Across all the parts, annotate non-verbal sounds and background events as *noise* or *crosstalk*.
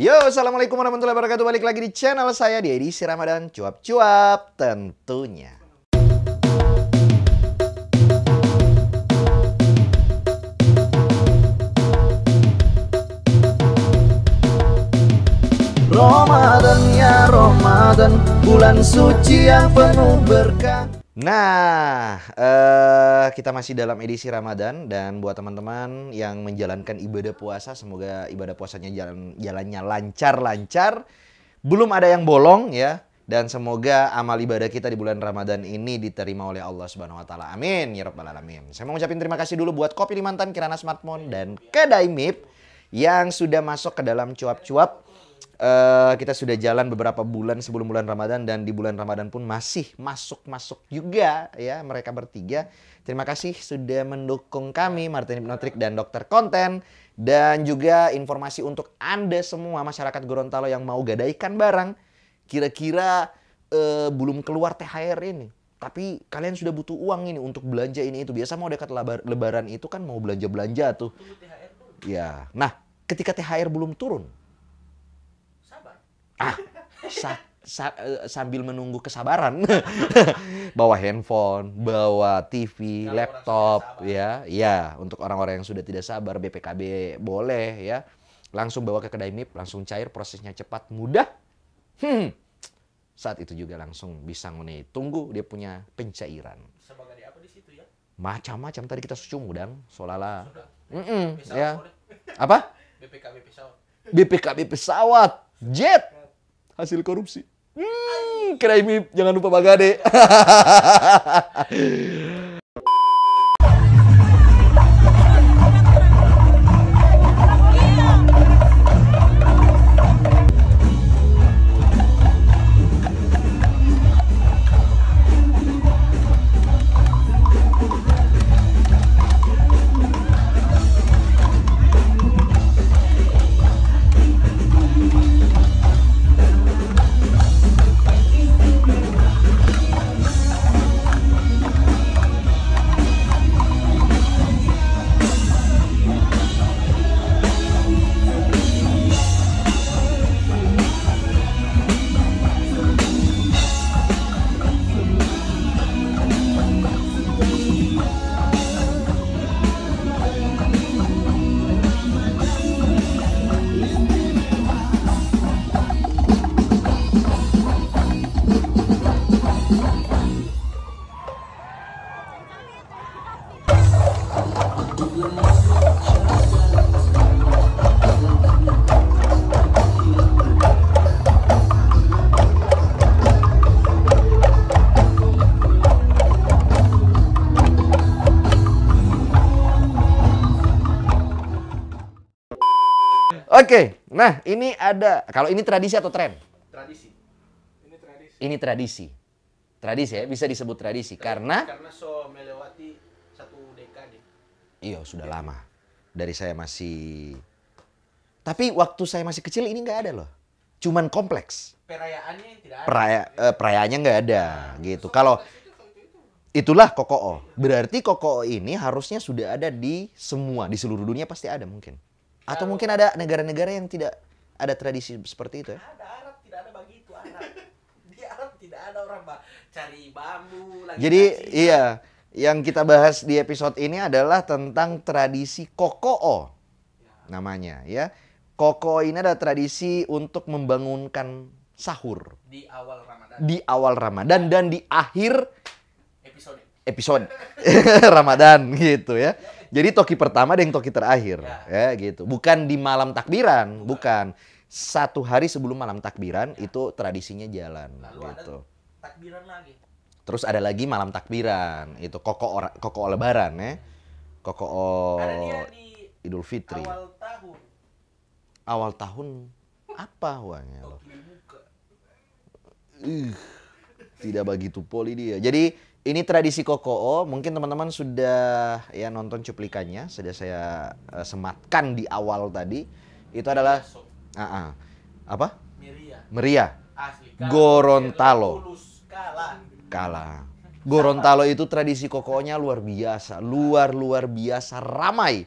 Yo, Assalamualaikum warahmatullahi wabarakatuh. Balik lagi di channel saya di edisi Ramadan Cuap-Cuap tentunya. Ramadan ya Ramadan, bulan suci yang penuh berkah. Nah, uh, kita masih dalam edisi Ramadan dan buat teman-teman yang menjalankan ibadah puasa, semoga ibadah puasanya jalan jalannya lancar-lancar. Belum ada yang bolong ya dan semoga amal ibadah kita di bulan Ramadan ini diterima oleh Allah Subhanahu wa taala. Amin ya rabbal alamin. Saya mau ucapin terima kasih dulu buat Kopi Limantan, Kirana Smartphone dan Kedai Mip yang sudah masuk ke dalam cuap-cuap Uh, kita sudah jalan beberapa bulan sebelum bulan Ramadan dan di bulan Ramadan pun masih masuk-masuk juga ya mereka bertiga. Terima kasih sudah mendukung kami Martin Hipnotrik dan Dokter Konten dan juga informasi untuk Anda semua masyarakat Gorontalo yang mau gadaikan barang kira-kira uh, belum keluar THR ini tapi kalian sudah butuh uang ini untuk belanja ini itu biasa mau dekat lebaran itu kan mau belanja belanja tuh ya nah ketika THR belum turun ah sa sa eh, sambil menunggu kesabaran *laughs* bawa handphone bawa TV Kalau laptop ya ya untuk orang-orang yang sudah tidak sabar BPKB boleh ya langsung bawa ke kedai mip langsung cair prosesnya cepat mudah hmm saat itu juga langsung bisa ngone tunggu dia punya pencairan ya? macam-macam tadi kita susu udang solala mm -mm, ya apa BPKB pesawat BPKB pesawat jet hasil korupsi. Hmm, kira jangan lupa Bagade. *laughs* Oke, nah ini ada kalau ini tradisi atau tren? Tradisi. Ini tradisi. Ini tradisi. Tradisi ya, bisa disebut tradisi tradisi. karena karena so melewati satu dekade. Iya, sudah lama. Dari saya masih Tapi waktu saya masih kecil ini nggak ada loh. Cuman kompleks. Perayaannya tidak ada. Peraya, uh, perayaannya nggak ada nah, gitu. So kalau Itulah kokoo. Berarti kokoo ini harusnya sudah ada di semua, di seluruh dunia pasti ada mungkin. Atau mungkin ada negara-negara yang tidak ada tradisi seperti itu ya? Ada Arab tidak ada begitu Arab. *laughs* Di Arab tidak ada orang bah, cari bambu lagi. Jadi iya, yang kita bahas di episode ini adalah tentang tradisi koko'o namanya ya. Koko'o ini ada tradisi untuk membangunkan sahur di awal Ramadan. Di awal Ramadan dan di akhir episode episode *laughs* Ramadan gitu ya. ya jadi toki pertama dan toki terakhir. Ya. ya gitu. Bukan di malam takbiran, bukan. Satu hari sebelum malam takbiran ya. itu tradisinya jalan Lalu gitu. Ada takbiran lagi. Terus ada lagi malam takbiran, itu koko or, koko lebaran ya. Koko o, Idul Fitri. Awal tahun. Awal tahun apa wanya lo? tidak begitu poli dia. Jadi ini tradisi Kokoo, mungkin teman-teman sudah ya nonton cuplikannya, sudah saya uh, sematkan di awal tadi. Itu adalah uh -uh. apa? Meria. Meria. Asli, Gorontalo. Kala. Gorontalo itu tradisi kokonya luar biasa, luar luar biasa ramai.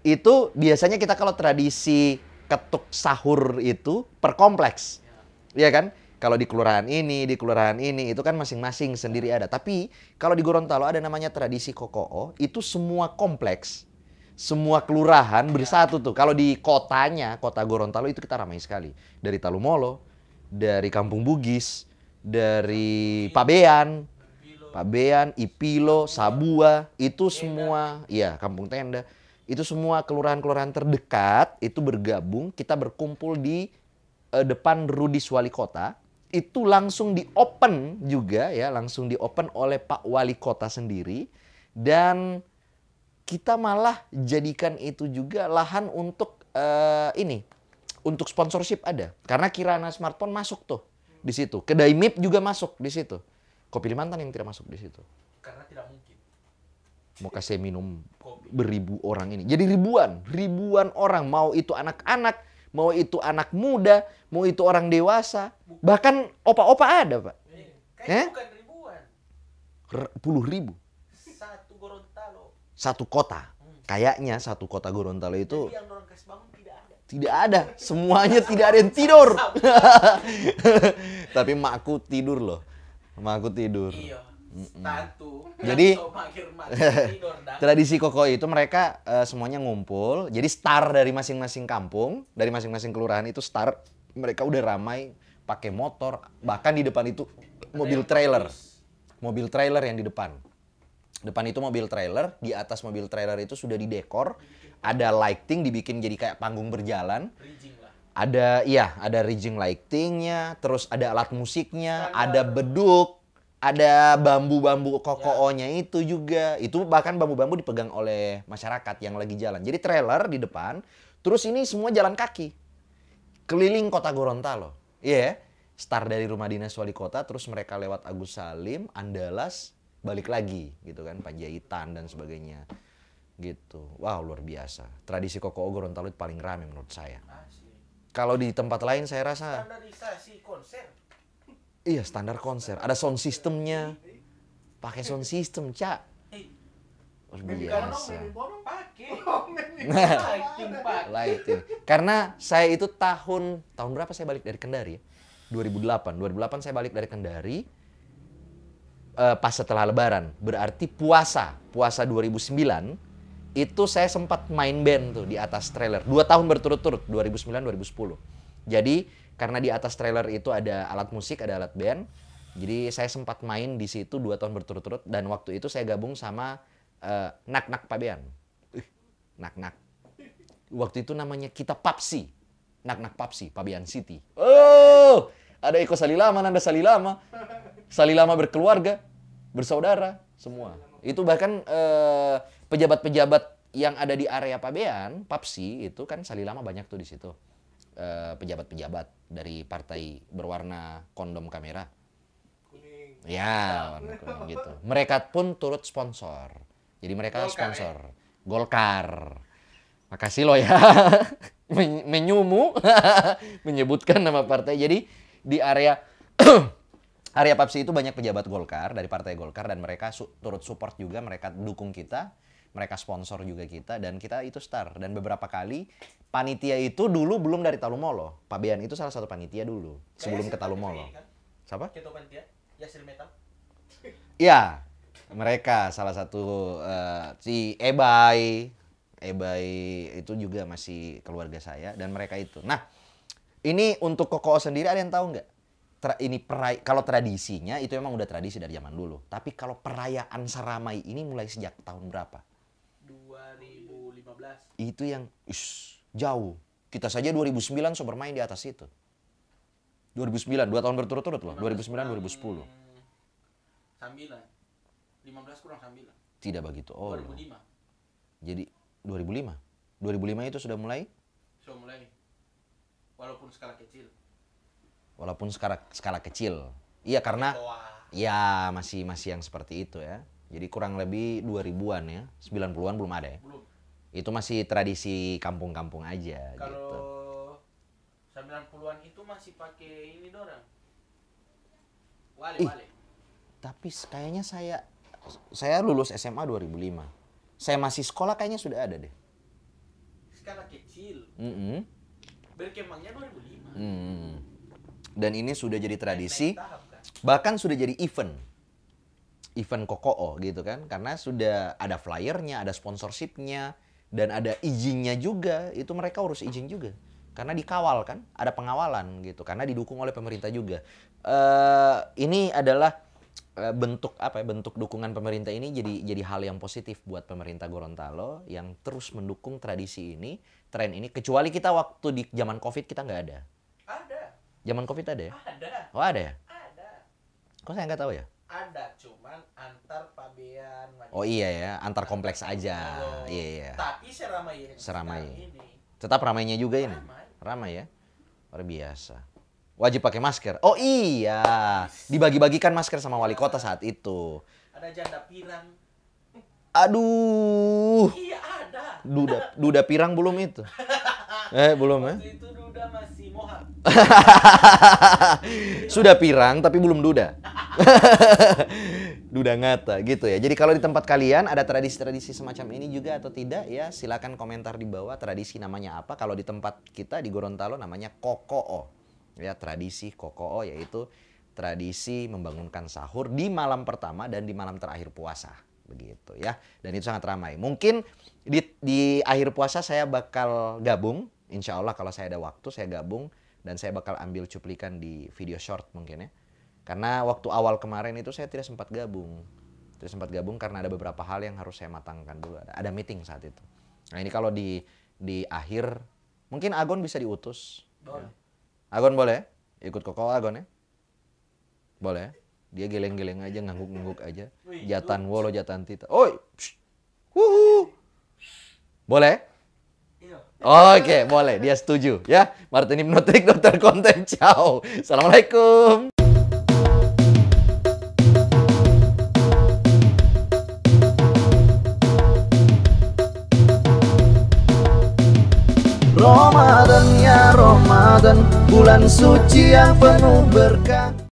Itu biasanya kita kalau tradisi ketuk sahur itu per kompleks. Iya ya kan? Kalau di kelurahan ini, di kelurahan ini, itu kan masing-masing sendiri ada. Tapi kalau di Gorontalo ada namanya tradisi kokoo, itu semua kompleks, semua kelurahan iya. bersatu tuh. Kalau di kotanya, kota Gorontalo itu kita ramai sekali. Dari Talumolo, dari Kampung Bugis, dari Pabean, Pabean, Ipilo, Sabua, itu semua, iya Kampung Tenda, itu semua kelurahan-kelurahan terdekat itu bergabung, kita berkumpul di eh, depan Rudis Wali Kota itu langsung di open juga ya, langsung di open oleh Pak Wali Kota sendiri dan kita malah jadikan itu juga lahan untuk uh, ini untuk sponsorship ada karena Kirana Smartphone masuk tuh di situ. Kedai MIP juga masuk di situ. Kopi Limantan yang tidak masuk di situ. Karena tidak mungkin. Mau kasih minum beribu orang ini. Jadi ribuan, ribuan orang mau itu anak-anak mau itu anak muda, mau itu orang dewasa, bahkan opa-opa ada, Pak. Eh? Bukan ribuan. puluh ribu. Satu Gorontalo. Satu kota. Hmm. Kayaknya satu kota Gorontalo itu tidak ada. Tidak ada. Semuanya tidak ada yang tidur. *laughs* Tapi makku tidur loh. Makku tidur. Iya mm Jadi *laughs* tradisi koko itu mereka uh, semuanya ngumpul. Jadi star dari masing-masing kampung, dari masing-masing kelurahan itu star mereka udah ramai pakai motor, bahkan di depan itu mobil trailer. Mobil trailer yang di depan. Depan itu mobil trailer, di atas mobil trailer itu sudah didekor, ada lighting dibikin jadi kayak panggung berjalan ada iya ada rigging lightingnya terus ada alat musiknya ada beduk ada bambu-bambu kokoonya ya. itu juga. Itu bahkan bambu-bambu dipegang oleh masyarakat yang lagi jalan. Jadi trailer di depan, terus ini semua jalan kaki. Keliling kota Gorontalo. Iya, yeah. start dari rumah dinas wali kota, terus mereka lewat Agus Salim, Andalas, balik lagi gitu kan, Panjaitan dan sebagainya. Gitu. Wow, luar biasa. Tradisi koko Gorontalo itu paling rame menurut saya. Ah, Kalau di tempat lain saya rasa... Standarisasi konser Iya standar konser. Ada sound systemnya. Pakai sound system, Cak. Luar biasa. *laughs* Oh, nah, lighting. Karena saya itu tahun tahun berapa saya balik dari Kendari? 2008. 2008 saya balik dari Kendari. Uh, pas setelah Lebaran, berarti puasa, puasa 2009 itu saya sempat main band tuh di atas trailer. Dua tahun berturut-turut, 2009-2010. Jadi karena di atas trailer itu ada alat musik, ada alat band. Jadi saya sempat main di situ dua tahun berturut-turut dan waktu itu saya gabung sama nak eh, Nak Nak Pabean. nak Nak. Waktu itu namanya kita Papsi. Nak Nak Papsi, Pabean City. Oh, ada Eko Salilama, Nanda Salilama. Salilama berkeluarga, bersaudara, semua. Itu bahkan eh, pejabat-pejabat uh, yang ada di area Pabean, Papsi itu kan Salilama banyak tuh di situ. Eh, pejabat-pejabat uh, dari partai berwarna kondom kamera. Kuning. Ya, warna kuning *laughs* gitu. Mereka pun turut sponsor. Jadi mereka Golkar, sponsor. Ya? Golkar. Makasih lo ya. *laughs* Men menyumu *laughs* menyebutkan nama partai. Jadi di area *clears throat* area Papsi itu banyak pejabat Golkar dari partai Golkar dan mereka su turut support juga mereka dukung kita mereka sponsor juga kita dan kita itu star dan beberapa kali panitia itu dulu belum dari Talumolo Bian itu salah satu panitia dulu Kayak sebelum ke Talumolo kan? siapa Ketua panitia Yasir Metal iya mereka salah satu uh, si Ebay Ebay itu juga masih keluarga saya dan mereka itu nah ini untuk Koko sendiri ada yang tahu nggak Tra, ini perai kalau tradisinya itu emang udah tradisi dari zaman dulu. Tapi kalau perayaan seramai ini mulai sejak tahun berapa? Itu yang ish, jauh. Kita saja 2009 so bermain di atas itu. 2009, dua tahun berturut-turut loh. 2009, 2010. 9. 15 kurang 9. Tidak begitu. Oh. 2005. Jadi 2005. 2005 itu sudah mulai? Sudah mulai. Walaupun skala kecil. Walaupun skala skala kecil. Iya karena Iya, masih masih yang seperti itu ya. Jadi kurang lebih 2000-an ya. 90-an belum ada ya. Belum. Itu masih tradisi kampung-kampung aja Kalo gitu. Kalau 90-an itu masih pakai ini dorang. Wale, Ih, wale. Tapi kayaknya saya saya lulus SMA 2005. Saya masih sekolah kayaknya sudah ada deh. Skala kecil. Mm -hmm. Berkembangnya 2005. Mm. Dan ini sudah jadi tradisi. Tahap, kan? Bahkan sudah jadi event event kokoo gitu kan karena sudah ada flyernya ada sponsorshipnya dan ada izinnya juga itu mereka urus izin juga karena dikawal kan ada pengawalan gitu karena didukung oleh pemerintah juga uh, ini adalah eh, bentuk apa ya bentuk dukungan pemerintah ini jadi jadi hal yang positif buat pemerintah Gorontalo yang terus mendukung tradisi ini tren ini kecuali kita waktu di zaman covid kita nggak ada ada zaman covid ada ya ada oh ada ya ada kok saya nggak tahu ya ada cuman antar pabean oh iya ya antar kompleks aja oh, iya iya tapi seramai ini seramai ini tetap ramainya juga ramai. ini ramai ya luar biasa wajib pakai masker oh iya dibagi-bagikan masker sama wali kota saat itu ada janda pirang aduh iya ada duda duda pirang belum itu *laughs* eh belum eh? Waktu ya itu duda masih *laughs* Sudah pirang tapi belum duda. *laughs* duda ngata gitu ya. Jadi kalau di tempat kalian ada tradisi-tradisi semacam ini juga atau tidak ya silakan komentar di bawah tradisi namanya apa. Kalau di tempat kita di Gorontalo namanya kokoo. Ya tradisi kokoo yaitu tradisi membangunkan sahur di malam pertama dan di malam terakhir puasa begitu ya. Dan itu sangat ramai. Mungkin di di akhir puasa saya bakal gabung insya Allah kalau saya ada waktu saya gabung dan saya bakal ambil cuplikan di video short mungkin ya. Karena waktu awal kemarin itu saya tidak sempat gabung. Tidak sempat gabung karena ada beberapa hal yang harus saya matangkan dulu. Ada, ada meeting saat itu. Nah ini kalau di di akhir mungkin Agon bisa diutus. Boleh. Agon boleh? Ikut koko Agon ya? Boleh. Dia geleng-geleng aja, ngangguk-ngangguk aja. Jatan wolo, jatan tita. Oi! Wuhu! Boleh? Oke, boleh. Dia setuju ya. Martin Hipnotik, dokter konten. Ciao. Assalamualaikum. Ramadan ya Ramadan, bulan suci yang penuh berkah.